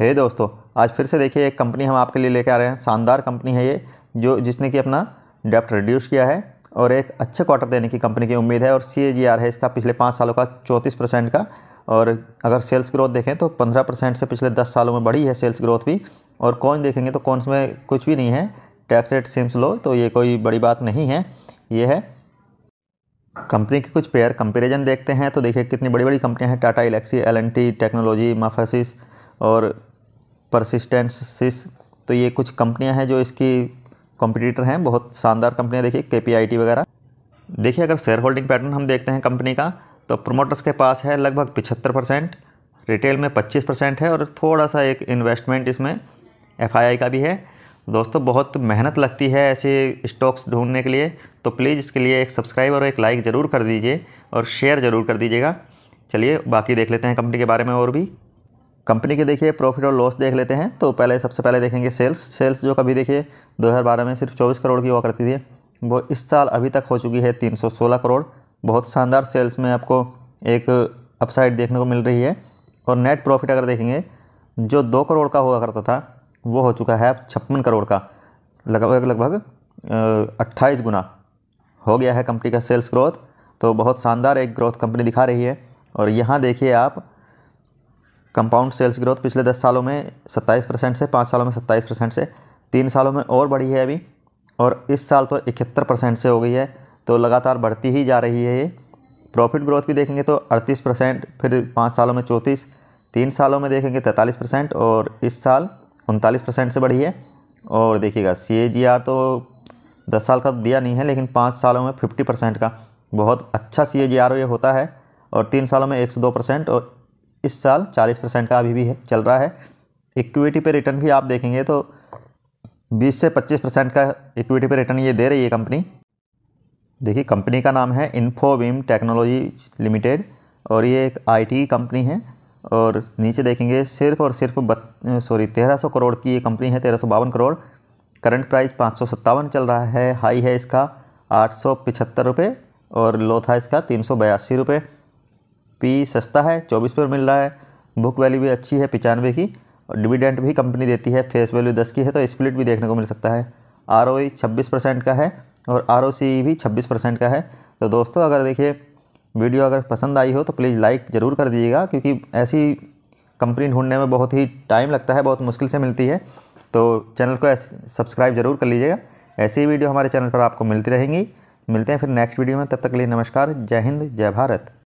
हे hey दोस्तों आज फिर से देखिए एक कंपनी हम आपके लिए लेकर आ रहे हैं शानदार कंपनी है ये जो जिसने कि अपना डेप्ट रिड्यूस किया है और एक अच्छे क्वार्टर देने की कंपनी की उम्मीद है और सी है इसका पिछले पाँच सालों का चौंतीस परसेंट का और अगर सेल्स ग्रोथ देखें तो पंद्रह परसेंट से पिछले दस सालों में बढ़ी है सेल्स ग्रोथ भी और कौन देखेंगे तो कौन में कुछ भी नहीं है टैक्स रेट सिम्स लो तो ये कोई बड़ी बात नहीं है ये है कंपनी के कुछ पेयर कंपेरिजन देखते हैं तो देखिए कितनी बड़ी बड़ी कंपनियां हैं टाटा इलेक्सी एल टेक्नोलॉजी माफेसिस और परसिस्टेंस सिस तो ये कुछ कंपनियां हैं जो इसकी कॉम्पिटिटर हैं बहुत शानदार कंपनियां देखिए के पी वगैरह देखिए अगर शेयर होल्डिंग पैटर्न हम देखते हैं कंपनी का तो प्रोमोटर्स के पास है लगभग पिछहत्तर परसेंट रिटेल में पच्चीस परसेंट है और थोड़ा सा एक इन्वेस्टमेंट इसमें एफ का भी है दोस्तों बहुत मेहनत लगती है ऐसे स्टॉक्स ढूंढने के लिए तो प्लीज़ इसके लिए एक सब्सक्राइब और एक लाइक ज़रूर कर दीजिए और शेयर ज़रूर कर दीजिएगा चलिए बाकी देख लेते हैं कंपनी के बारे में और भी कंपनी के देखिए प्रॉफिट और लॉस देख लेते हैं तो पहले सबसे पहले देखेंगे सेल्स सेल्स जो कभी देखिए 2012 में सिर्फ 24 करोड़ की हुआ करती थी वो इस साल अभी तक हो चुकी है 316 करोड़ बहुत शानदार सेल्स में आपको एक अपसाइड देखने को मिल रही है और नेट प्रॉफिट अगर देखेंगे जो दो करोड़ का हुआ करता था वो हो चुका है छप्पन करोड़ का लगभग लगभग अट्ठाईस गुना हो गया है कंपनी का सेल्स ग्रोथ तो बहुत शानदार एक ग्रोथ कंपनी दिखा रही है और यहाँ देखिए आप कंपाउंड सेल्स ग्रोथ पिछले दस सालों में सत्ताईस परसेंट से पाँच सालों में सत्ताईस परसेंट से तीन सालों में और बढ़ी है अभी और इस साल तो इकहत्तर परसेंट से हो गई है तो लगातार बढ़ती ही जा रही है ये प्रॉफिट ग्रोथ भी देखेंगे तो अड़तीस परसेंट फिर पाँच सालों में चौंतीस तीन सालों में देखेंगे तैंतालीस परसेंट और इस साल उनतालीस परसेंट से बढ़ी है और देखिएगा सी तो दस साल का तो दिया नहीं है लेकिन पाँच सालों में फिफ्टी परसेंट का बहुत अच्छा सी ये होता है और तीन सालों में एक सौ दो परसेंट और इस साल 40 परसेंट का अभी भी है चल रहा है इक्विटी पे रिटर्न भी आप देखेंगे तो 20 से 25 परसेंट का इक्विटी पे रिटर्न ये दे रही है कंपनी देखिए कंपनी का नाम है इन्फोबीम टेक्नोलॉजी लिमिटेड और ये एक आईटी कंपनी है और नीचे देखेंगे सिर्फ और सिर्फ सॉरी तेरह सौ करोड़ की ये कंपनी है तेरह सौ बावन करोड़ करंट प्राइस पाँच सौ सत्तावन चल रहा है हाई है इसका आठ सौ पिछहत्तर रुपये और लो था इसका तीन सौ बयासी रुपये पी सस्ता है चौबीस पर मिल रहा है बुक वैल्यू भी अच्छी है पचानवे की और डिविडेंट भी कंपनी देती है फेस वैल्यू दस की है तो स्प्लिट भी देखने को मिल सकता है आर ओ e छब्बीस परसेंट का है और आर ओ सी भी छब्बीस परसेंट का है तो दोस्तों अगर देखिए वीडियो अगर पसंद आई हो तो प्लीज़ लाइक ज़रूर कर दीजिएगा क्योंकि ऐसी कंपनी ढूंढने में बहुत ही टाइम लगता है बहुत मुश्किल से मिलती है तो चैनल को सब्सक्राइब ज़रूर कर लीजिएगा ऐसी ही वीडियो हमारे चैनल पर आपको मिलती रहेंगी मिलते हैं फिर नेक्स्ट वीडियो में तब तक के लिए नमस्कार जय हिंद जय भारत